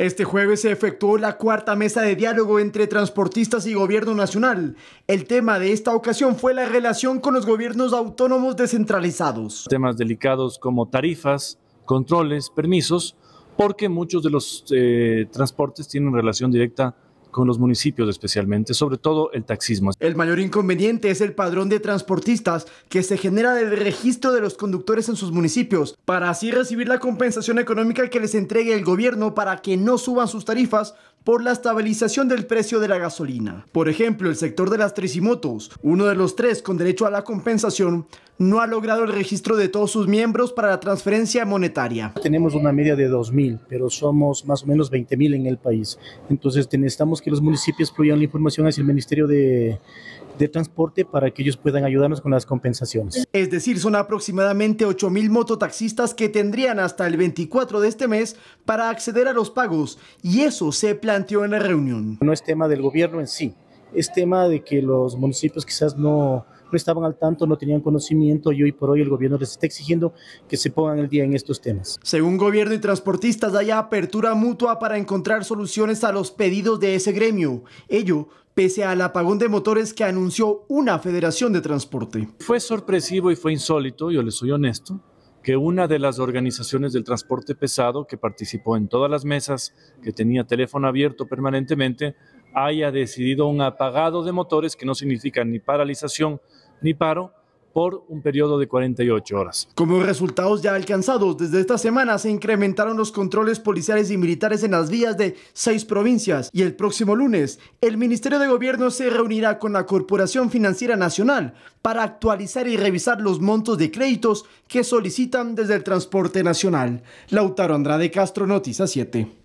Este jueves se efectuó la cuarta mesa de diálogo entre transportistas y gobierno nacional. El tema de esta ocasión fue la relación con los gobiernos autónomos descentralizados. Temas delicados como tarifas, controles, permisos, porque muchos de los eh, transportes tienen relación directa con los municipios especialmente, sobre todo el taxismo. El mayor inconveniente es el padrón de transportistas que se genera del registro de los conductores en sus municipios, para así recibir la compensación económica que les entregue el gobierno para que no suban sus tarifas por la estabilización del precio de la gasolina. Por ejemplo, el sector de las tricimotos, uno de los tres con derecho a la compensación, no ha logrado el registro de todos sus miembros para la transferencia monetaria. Tenemos una media de 2.000, pero somos más o menos 20.000 en el país. Entonces necesitamos que los municipios fluyan la información hacia el Ministerio de, de Transporte para que ellos puedan ayudarnos con las compensaciones. Es decir, son aproximadamente 8.000 mototaxistas que tendrían hasta el 24 de este mes para acceder a los pagos y eso se planteó en la reunión. No es tema del gobierno en sí es tema de que los municipios quizás no, estaban al tanto, no tenían conocimiento y hoy por hoy el gobierno les está exigiendo que se pongan el día en estos temas. Según gobierno y transportistas, hay apertura mutua para encontrar soluciones a los pedidos de ese gremio. Ello pese al apagón de motores que anunció una federación de transporte. Fue sorpresivo y fue insólito, yo le soy honesto, que una de las organizaciones del transporte pesado que participó en todas las mesas, que tenía teléfono abierto permanentemente, haya decidido un apagado de motores, que no significa ni paralización ni paro, por un periodo de 48 horas. Como resultados ya alcanzados, desde esta semana se incrementaron los controles policiales y militares en las vías de seis provincias y el próximo lunes el Ministerio de Gobierno se reunirá con la Corporación Financiera Nacional para actualizar y revisar los montos de créditos que solicitan desde el transporte nacional. Lautaro Andrade Castro, Noticia 7.